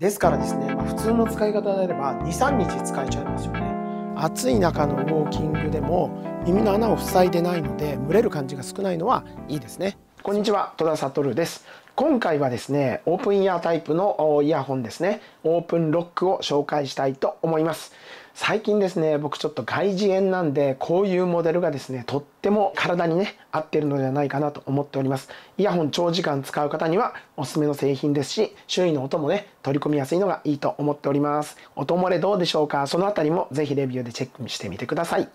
ですからですね、まあ、普通の使い方であれば23日使えちゃいますよね暑い中のウォーキングでも耳の穴を塞いでないので蒸れる感じが少ないのはいいですねこんにちは戸田悟です今回はですねオープンイヤータイプのイヤホンですねオープンロックを紹介したいと思います最近ですね僕ちょっと外耳炎なんでこういうモデルがですねとっても体にね合ってるのではないかなと思っておりますイヤホン長時間使う方にはおすすめの製品ですし周囲の音もね取り込みやすいのがいいと思っております音漏れどうでしょうかその辺りも是非レビューでチェックしてみてください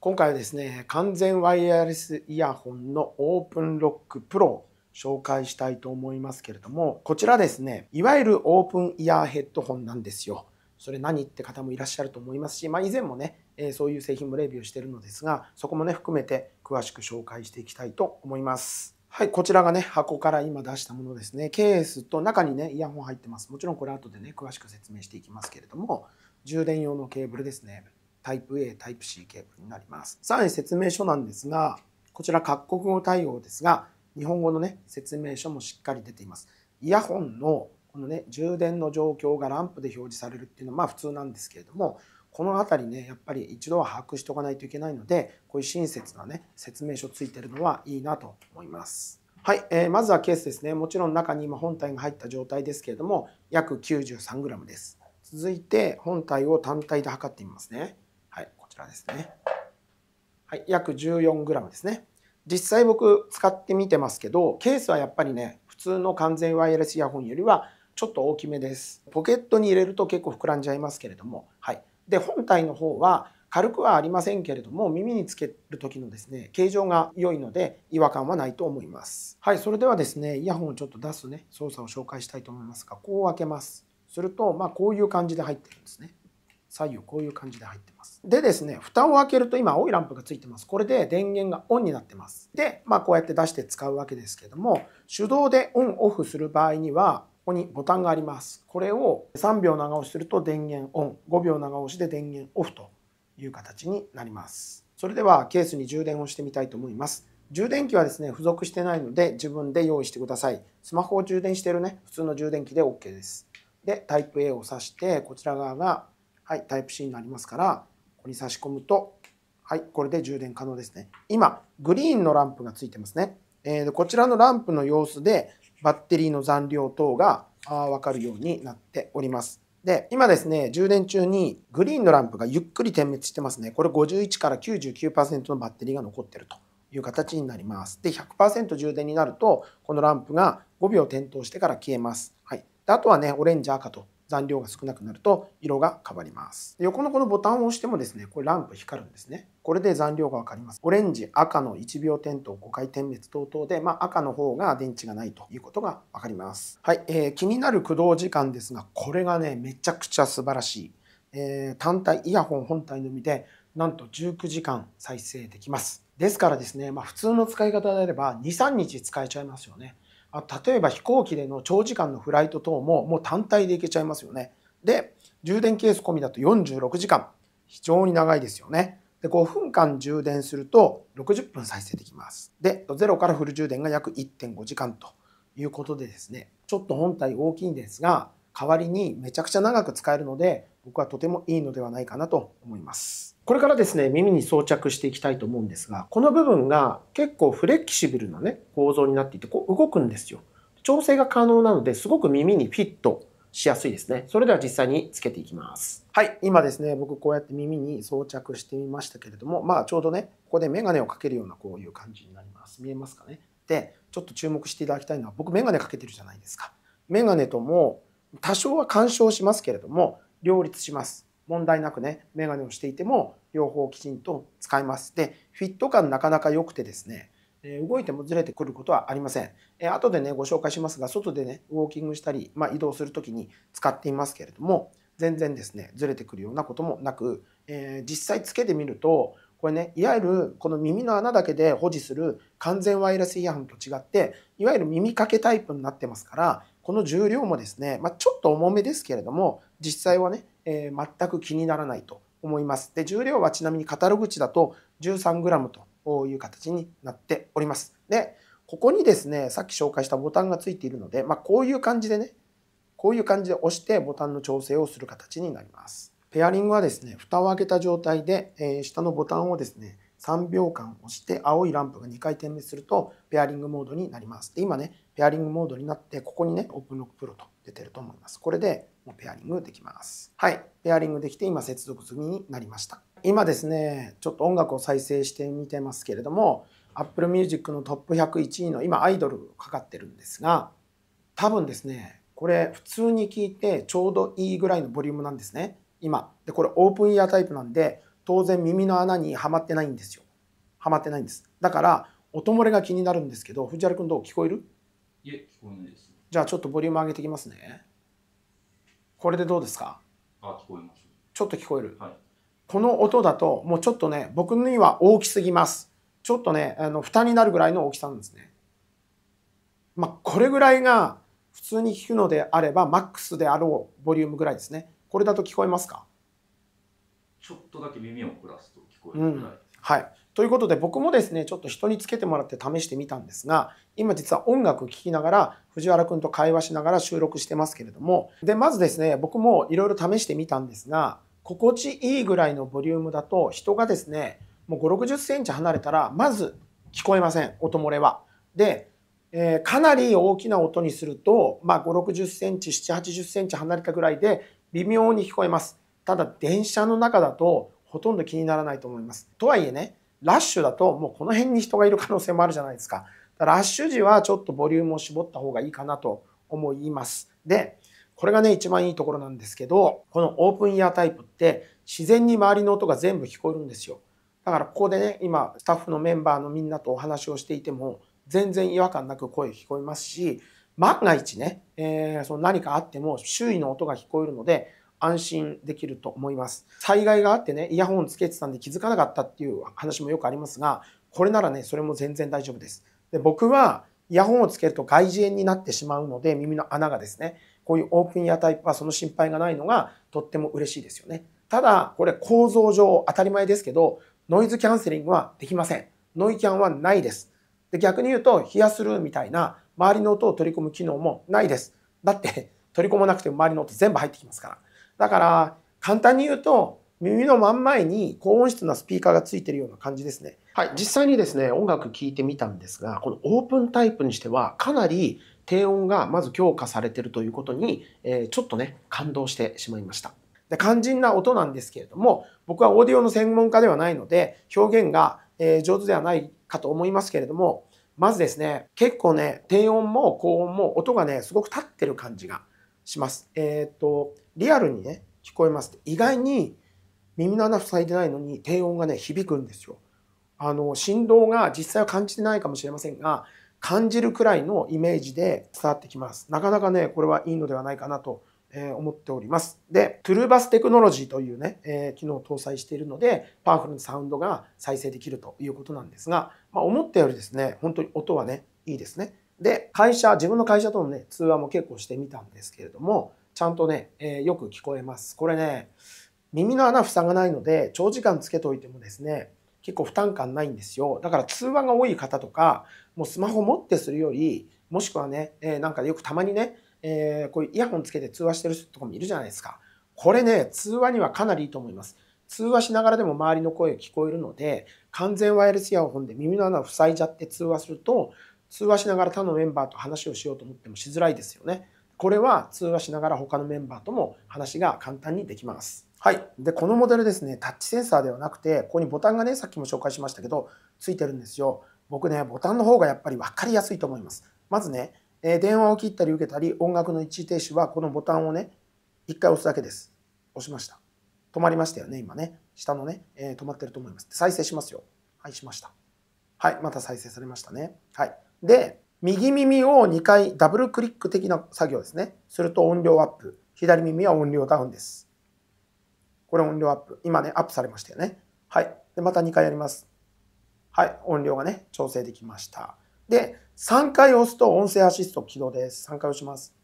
今回はですね完全ワイヤレスイヤホンのオープンロックプロ紹介したいと思いますけれどもこちらですねいわゆるオープンイヤーヘッドホンなんですよそれ何って方もいらっしゃると思いますし、まあ、以前もね、えそういう製品もレビューしてるのですが、そこもね、含めて詳しく紹介していきたいと思います。はい、こちらがね、箱から今出したものですね。ケースと中にね、イヤホン入ってます。もちろんこれ後でね、詳しく説明していきますけれども、充電用のケーブルですね。タイプ A、タイプ C ケーブルになります。さらに説明書なんですが、こちら各国語対応ですが、日本語のね、説明書もしっかり出ています。イヤホンのこのね充電の状況がランプで表示されるっていうのはまあ普通なんですけれどもこの辺りねやっぱり一度は把握しておかないといけないのでこういう親切なね説明書ついてるのはいいなと思います。はい、えー、まずはケースですねもちろん中に今本体が入った状態ですけれども約 93g です続いて本体を単体で測ってみますねはいこちらですねはい約 14g ですね実際僕使ってみてますけどケースはやっぱりね普通の完全ワイヤレスイヤホンよりはちょっと大きめです。ポケットに入れると結構膨らんじゃいますけれども、はい。で、本体の方は軽くはありませんけれども、耳につける時のですね、形状が良いので違和感はないと思います。はい、それではですね、イヤホンをちょっと出すね、操作を紹介したいと思いますが、こう開けます。すると、まあ、こういう感じで入ってるんですね。左右こういう感じで入ってます。でですね、蓋を開けると今青いランプがついてます。これで電源がオンになってます。で、まあこうやって出して使うわけですけども、手動でオンオフする場合には、ここにボタンがあります。これを3秒長押しすると電源オン、5秒長押しで電源オフという形になります。それではケースに充電をしてみたいと思います。充電器はですね、付属してないので自分で用意してください。スマホを充電してるね、普通の充電器で OK です。で、タイプ A を挿して、こちら側が、はい、タイプ C になりますから、ここに差し込むと、はい、これで充電可能ですね。今、グリーンのランプがついてますね。えー、こちらのランプの様子でバッテリーの残量等が分かるようになっております。で、今ですね、充電中にグリーンのランプがゆっくり点滅してますね。これ51から99%のバッテリーが残ってるという形になります。で、100%充電になると、このランプが5秒点灯してから消えます。はい。であとはね、オレンジ、赤と残量が少なくなると色が変わります。横のこのボタンを押してもですね、これランプ光るんですね。これで残量がわかります。オレンジ、赤の1秒点灯、5回点滅等々で、まあ、赤の方が電池がないということがわかります。はい、えー、気になる駆動時間ですが、これがね、めちゃくちゃ素晴らしい。えー、単体、イヤホン本体のみで、なんと19時間再生できます。ですからですね、まあ、普通の使い方であれば2、3日使えちゃいますよね。あ例えば飛行機での長時間のフライト等ももう単体で行けちゃいますよね。で、充電ケース込みだと46時間。非常に長いですよね。で、5分間充電すると60分再生できます。で、0からフル充電が約1.5時間ということでですね、ちょっと本体大きいんですが、代わりにめちゃくちゃ長く使えるので僕はとてもいいのではないかなと思います。これからですね、耳に装着していきたいと思うんですが、この部分が結構フレキシブルなね、構造になっていて、こう動くんですよ。調整が可能なのですごく耳にフィットしやすいですね。それでは実際につけていきます。はい、今ですね、僕こうやって耳に装着してみましたけれども、まあちょうどね、ここでメガネをかけるようなこういう感じになります。見えますかね。で、ちょっと注目していただきたいのは、僕メガネかけてるじゃないですか。メガネとも多少は干渉しますけれども両立します。問題なくね、メガネをしていても両方きちんと使います。で、フィット感なかなか良くてですね、動いてもずれてくることはありません。え後でね、ご紹介しますが、外でね、ウォーキングしたり、まあ、移動するときに使っていますけれども、全然ですね、ずれてくるようなこともなく、えー、実際つけてみると、これね、いわゆるこの耳の穴だけで保持する完全ワイヤレスイヤホンと違って、いわゆる耳掛けタイプになってますから、この重量もですね、まあ、ちょっと重めですけれども、実際はね、えー、全く気にならないと思います。で、重量はちなみにカタログ値だと 13g という形になっております。で、ここにですね、さっき紹介したボタンがついているので、まあ、こういう感じでね、こういう感じで押してボタンの調整をする形になります。ペアリングはですね、蓋を開けた状態で、えー、下のボタンをですね、3秒間押して青いランプが2回点滅するとペアリングモードになります。で、今ね、ペアリングモードになって、ここにね、オープンロックプロと出てると思います。これでもうペアリングできます。はい、ペアリングできて今接続済みになりました。今ですね、ちょっと音楽を再生してみてますけれども、Apple Music のトップ101位の今アイドルかかってるんですが、多分ですね、これ普通に聞いてちょうどいいぐらいのボリュームなんですね。今。で、これオープンイヤータイプなんで、当然耳の穴にはまってないんですよ。はまってないんです。だから、音漏れが気になるんですけど、藤原君どう聞こえるいえ、聞こえないです。じゃあちょっとボリューム上げてきますね。これでどうですかあ、聞こえます。ちょっと聞こえる。はい、この音だと、もうちょっとね、僕には大きすぎます。ちょっとね、あの、蓋になるぐらいの大きさなんですね。まあ、これぐらいが普通に聞くのであれば、マックスであろうボリュームぐらいですね。これだと聞こえますかちょっとだけ耳を凝らすと聞こえるぐらい、うんはい。ということで僕もですね、ちょっと人につけてもらって試してみたんですが、今実は音楽聴きながら藤原くんと会話しながら収録してますけれども、で、まずですね、僕もいろいろ試してみたんですが、心地いいぐらいのボリュームだと人がですね、もう5、60センチ離れたら、まず聞こえません、音漏れは。で、えー、かなり大きな音にすると、まあ、5、60センチ、7、80センチ離れたぐらいで微妙に聞こえます。ただ電車の中だとほとんど気にならないと思います。とはいえね、ラッシュだともうこの辺に人がいる可能性もあるじゃないですか。ラッシュ時はちょっとボリュームを絞った方がいいかなと思います。で、これがね、一番いいところなんですけど、このオープンイヤータイプって自然に周りの音が全部聞こえるんですよ。だからここでね、今スタッフのメンバーのみんなとお話をしていても全然違和感なく声聞こえますし、万が一ね、えー、その何かあっても周囲の音が聞こえるので安心できると思います。災害があってね、イヤホンつけてたんで気づかなかったっていう話もよくありますが、これならね、それも全然大丈夫です。で僕はイヤホンをつけると外耳炎になってしまうので、耳の穴がですね、こういうオープンイヤータイプはその心配がないのがとっても嬉しいですよね。ただ、これ構造上当たり前ですけど、ノイズキャンセリングはできません。ノイキャンはないです。で逆に言うと、ヒアスルーみたいな周りの音を取り込む機能もないです。だって取り込まなくても周りの音全部入ってきますから。だから簡単に言うと耳の真ん前に高音質なスピーカーがついてるような感じですね。はい、実際にですね、音楽聴いてみたんですが、このオープンタイプにしてはかなり低音がまず強化されてるということに、えー、ちょっとね、感動してしまいました。で肝心な音なんですけれども、僕はオーディオの専門家ではないので、表現が、えー、上手ではないかと思いますけれども、まずですね、結構ね、低音も高音も音がね、すごく立ってる感じがします。えっ、ー、と、リアルにね、聞こえます。意外に耳の穴塞いでないのに低音がね、響くんですよ。あの、振動が実際は感じてないかもしれませんが、感じるくらいのイメージで伝わってきます。なかなかね、これはいいのではないかなとえ思っております。で、トゥルーバステクノロジーというね、え機能を搭載しているので、パワフルなサウンドが再生できるということなんですが、まあ、思ったよりですね、本当に音はね、いいですね。で、会社、自分の会社とのね、通話も結構してみたんですけれども、ちゃんとね、えー、よく聞こえます。これね、耳の穴塞がないので、長時間つけておいてもですね、結構負担感ないんですよ。だから通話が多い方とか、もうスマホ持ってするより、もしくはね、えー、なんかよくたまにね、えー、こういうイヤホンつけて通話してる人とかもいるじゃないですか。これね、通話にはかなりいいと思います。通話しながらでも周りの声が聞こえるので、完全ワイヤレスイヤホンで耳の穴を塞いじゃって通話すると、通話しながら他のメンバーと話をしようと思ってもしづらいですよね。これは通話しながら他のメンバーとも話が簡単にできます。はい。で、このモデルですね、タッチセンサーではなくて、ここにボタンがね、さっきも紹介しましたけど、ついてるんですよ。僕ね、ボタンの方がやっぱり分かりやすいと思います。まずね、えー、電話を切ったり受けたり、音楽の一時停止はこのボタンをね、1回押すだけです。押しました。止まりましたよね、今ね。下のね、えー、止まってると思います。再生しますよ。はい、しました。はい、また再生されましたね。はい。で、右耳を2回ダブルクリック的な作業ですね。すると音量アップ。左耳は音量ダウンです。これ音量アップ。今ね、アップされましたよね。はい。で、また2回やります。はい。音量がね、調整できました。で、3回押すと音声アシスト起動です。3回押します。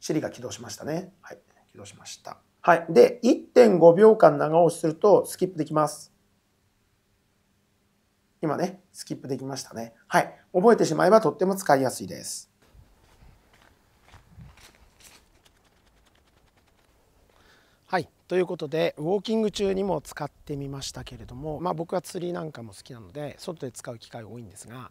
シリが起動しましたね。はい、起動しました。はい。で、1.5秒間長押しするとスキップできます。今ね、スキップできましたね。はい。覚えてしまえばとっても使いやすいです。ということでウォーキング中にも使ってみましたけれども、まあ、僕は釣りなんかも好きなので外で使う機会多いんですが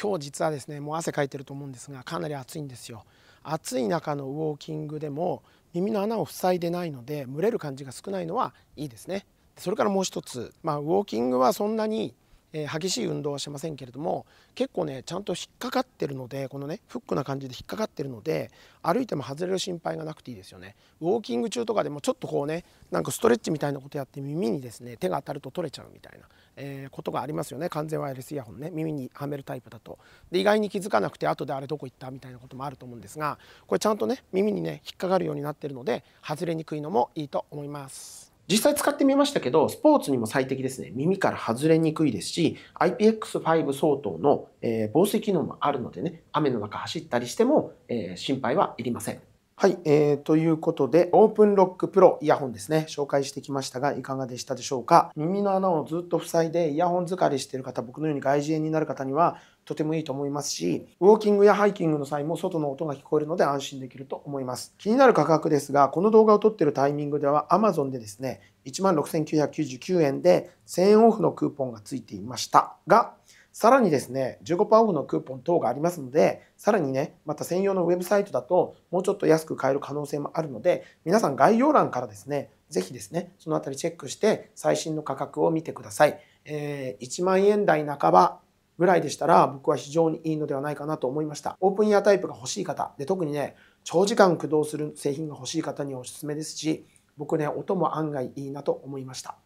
今日実はですねもう汗かいてると思うんですがかなり暑いんですよ。暑い中のウォーキングでも耳の穴を塞いでないので蒸れる感じが少ないのはいいですね。それからもう一つ、まあ、ウォーキングはそんなにえー、激しい運動はしませんけれども結構ねちゃんと引っかかってるのでこのねフックな感じで引っかかってるので歩いても外れる心配がなくていいですよねウォーキング中とかでもちょっとこうねなんかストレッチみたいなことやって耳にですね手が当たると取れちゃうみたいな、えー、ことがありますよね完全ワイヤレスイヤホンね耳にはめるタイプだとで意外に気づかなくて後であれどこ行ったみたいなこともあると思うんですがこれちゃんとね耳にね引っかかるようになってるので外れにくいのもいいと思います。実際使ってみましたけど、スポーツにも最適ですね。耳から外れにくいですし、IPX5 相当の、え防水機能もあるのでね、雨の中走ったりしても、え心配はいりません。はい、えー、ということで、オープンロックプロイヤホンですね、紹介してきましたが、いかがでしたでしょうか。耳の穴をずっと塞いで、イヤホン疲れしている方、僕のように外耳炎になる方には、とてもいいと思いますし、ウォーキングやハイキングの際も外の音が聞こえるので安心できると思います。気になる価格ですが、この動画を撮っているタイミングでは Amazon でですね、16,999円で1000円オフのクーポンがついていましたが、さらにですね、15%オフのクーポン等がありますので、さらにね、また専用のウェブサイトだと、もうちょっと安く買える可能性もあるので、皆さん概要欄からですね、ぜひですね、そのあたりチェックして、最新の価格を見てください。えー、1万円台半ばぐらいでしたら僕は非常にいいのではないかなと思いました。オープンイヤータイプが欲しい方、で特にね、長時間駆動する製品が欲しい方におすすめですし、僕ね、音も案外いいなと思いました。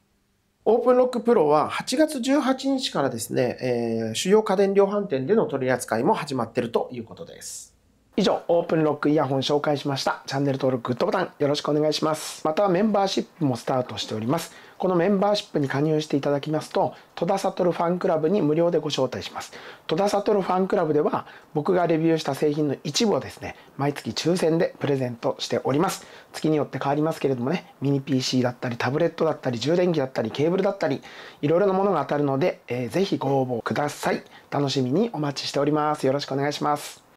オープンロックプロは8月18日からですね、えー、主要家電量販店での取り扱いも始まっているということです。以上、オープンロックイヤホン紹介しました。チャンネル登録、グッドボタンよろしくお願いします。またメンバーシップもスタートしております。このメンバーシップに加入していただきますと、戸田悟ファンクラブに無料でご招待します。戸田悟ファンクラブでは、僕がレビューした製品の一部をですね、毎月抽選でプレゼントしております。月によって変わりますけれどもね、ミニ PC だったり、タブレットだったり、充電器だったり、ケーブルだったり、いろいろなものが当たるので、えー、ぜひご応募ください。楽しみにお待ちしております。よろしくお願いします。